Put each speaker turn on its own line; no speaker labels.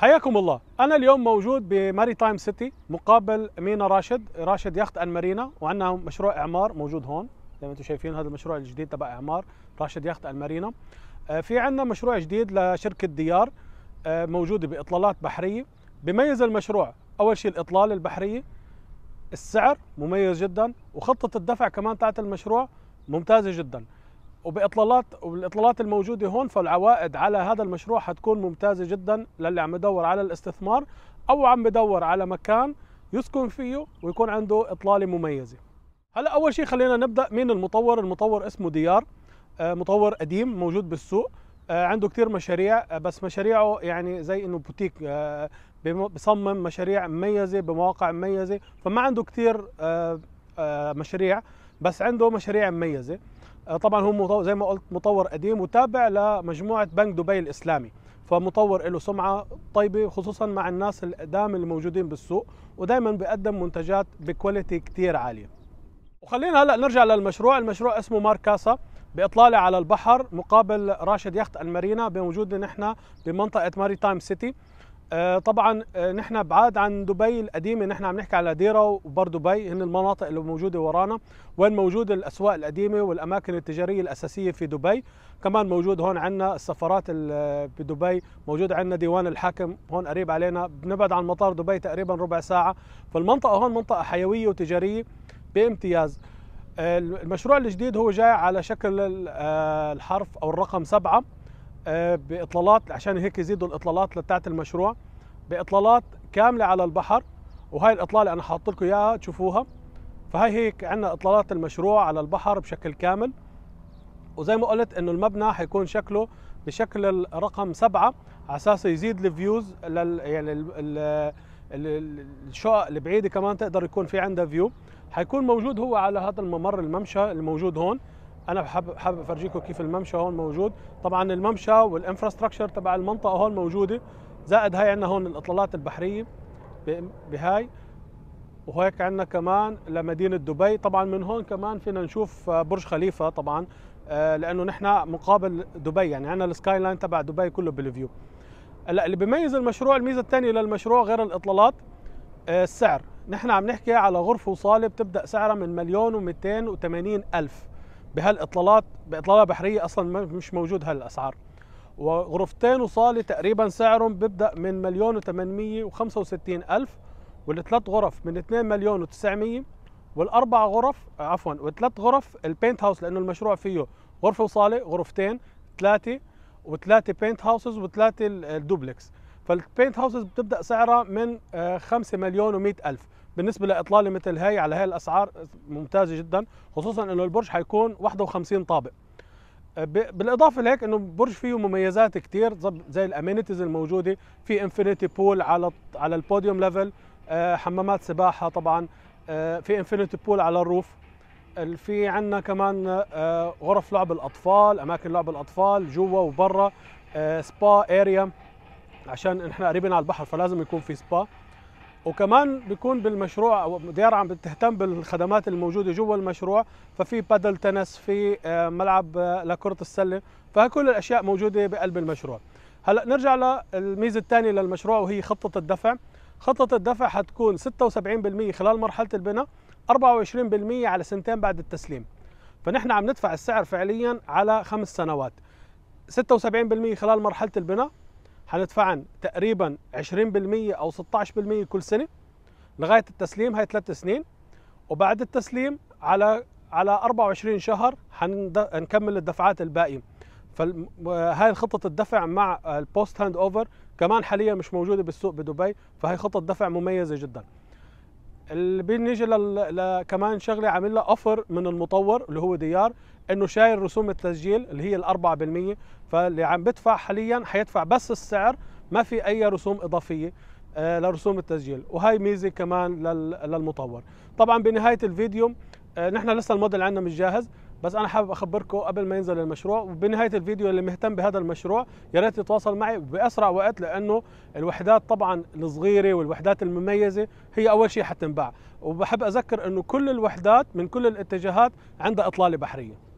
حياكم الله انا اليوم موجود بماري تايم سيتي مقابل مينا راشد راشد يخت ان مارينا وعندنا مشروع اعمار موجود هون زي ما انتم شايفين هذا المشروع الجديد تبع اعمار راشد يخت ان مارينا آه، في عندنا مشروع جديد لشركه ديار آه، موجوده باطلالات بحريه بميز المشروع اول شيء الاطلاله البحريه السعر مميز جدا وخطه الدفع كمان تاعت المشروع ممتازه جدا وباطلالات وبالاطلالات الموجوده هون فالعوائد على هذا المشروع حتكون ممتازه جدا للي عم يدور على الاستثمار او عم يدور على مكان يسكن فيه ويكون عنده اطلاله مميزه. هلا اول شيء خلينا نبدا مين المطور؟ المطور اسمه ديار آه، مطور قديم موجود بالسوق آه، عنده كثير مشاريع آه، بس مشاريعه يعني زي انه بوتيك بصمم مشاريع مميزه بمواقع مميزه فما عنده كثير مشاريع بس عنده مشاريع مميزه آه، طبعا هو زي ما قلت مطور قديم وتابع لمجموعه بنك دبي الاسلامي فمطور له سمعه طيبه خصوصا مع الناس القدام اللي موجودين بالسوق ودائما بيقدم منتجات بكواليتي كثير عاليه وخلينا هلا نرجع للمشروع المشروع اسمه ماركاسا باطلاله على البحر مقابل راشد يخت المارينا بوجودنا نحن بمنطقه ماري تايم سيتي آه، طبعا آه، نحن بعاد عن دبي القديمه نحن عم نحكي على ديره وبر دبي هن المناطق اللي موجوده ورانا وين موجود الاسواق القديمه والاماكن التجاريه الاساسيه في دبي كمان موجود هون عندنا السفارات آه، بدبي موجود عندنا ديوان الحاكم هون قريب علينا بنبعد عن مطار دبي تقريبا ربع ساعه فالمنطقه هون منطقه حيويه وتجاريه بامتياز المشروع الجديد هو جاي على شكل الحرف او الرقم سبعه آه، باطلالات عشان هيك يزيدوا الاطلالات بتاعت المشروع باطلالات كامله على البحر وهي الاطلاله انا حاط لكم اياها تشوفوها فهي هيك عندنا اطلالات المشروع على البحر بشكل كامل وزي ما قلت انه المبنى حيكون شكله بشكل رقم سبعة على اساس يزيد الفيوز لل يعني الشقق البعيده كمان تقدر يكون في عندها فيو حيكون موجود هو على هذا الممر الممشى الموجود هون انا حابب حابب افرجيكم كيف الممشى هون موجود طبعا الممشى والانفراستراكشر تبع المنطقه هون موجوده زائد هاي عندنا هون الاطلالات البحريه بهاي وهيك عندنا كمان لمدينه دبي طبعا من هون كمان فينا نشوف برج خليفه طبعا آه، لانه نحن مقابل دبي يعني عندنا السكاي لاين تبع دبي كله بالفيو هلا اللي بيميز المشروع الميزه الثانيه للمشروع غير الاطلالات آه، السعر نحن عم نحكي على غرفه وصاله بتبدا سعرها من مليون و280 الف بهالاطلالات باطلاله بحريه اصلا مش موجود هالاسعار وغرفتين وصاله تقريبا سعرهم بيبدا من مليون و865 الف والثلاث غرف من 2 مليون و900 والاربع غرف عفوا والثلاث غرف البينت هاوس لانه المشروع فيه غرفه وصاله غرفتين ثلاثه وثلاثه بينت هاوسز وثلاثه الدوبلكس فالبينت هاوسز بتبدا سعرها من 5 آه، مليون و100 الف بالنسبه لاطلاله مثل هاي على هاي الاسعار ممتازه جدا خصوصا انه البرج حيكون 51 طابق أه، بالاضافه لهيك انه برج فيه مميزات كثير زي الامينيتيز الموجوده في انفينيتي بول على على البوديوم ليفل أه، حمامات سباحه طبعا أه، في انفينيتي بول على الروف في عندنا كمان غرف لعب الاطفال اماكن لعب الاطفال جوا وبرا سبا اريا عشان احنا قريبين على البحر فلازم يكون في سبا وكمان بيكون بالمشروع او ديار عم بتهتم بالخدمات الموجوده جوا المشروع ففي بادل تنس في آه، ملعب آه، لكره السله فكل الاشياء موجوده بقلب المشروع هلا نرجع للميزه الثانيه للمشروع وهي خطه الدفع خطه الدفع حتكون 76% خلال مرحله البناء 24% على سنتين بعد التسليم فنحن عم ندفع السعر فعليا على خمس سنوات 76% خلال مرحله البناء حندفعن تقريبا 20% او 16% كل سنه لغايه التسليم هي ثلاث سنين وبعد التسليم على على 24 شهر حنكمل الدفعات الباقيه فهاي خطه الدفع مع البوست هاند اوفر كمان حاليا مش موجوده بالسوق بدبي فهي خطه دفع مميزه جدا بنيجي لل... كمان شغله عامل لها اوفر من المطور اللي هو ديار انه شايل رسوم التسجيل اللي هي ال 4% فاللي عم بدفع حاليا حيدفع بس السعر ما في اي رسوم اضافيه آه، لرسوم التسجيل وهي ميزه كمان للمطور طبعا بنهايه الفيديو آه، نحن لسه الموديل عندنا مش جاهز بس انا حابب اخبركم قبل ما ينزل المشروع وبنهايه الفيديو اللي مهتم بهذا المشروع يا ريت يتواصل معي باسرع وقت لانه الوحدات طبعا الصغيره والوحدات المميزه هي اول شيء حتنباع وبحب اذكر انه كل الوحدات من كل الاتجاهات عندها اطلاله بحريه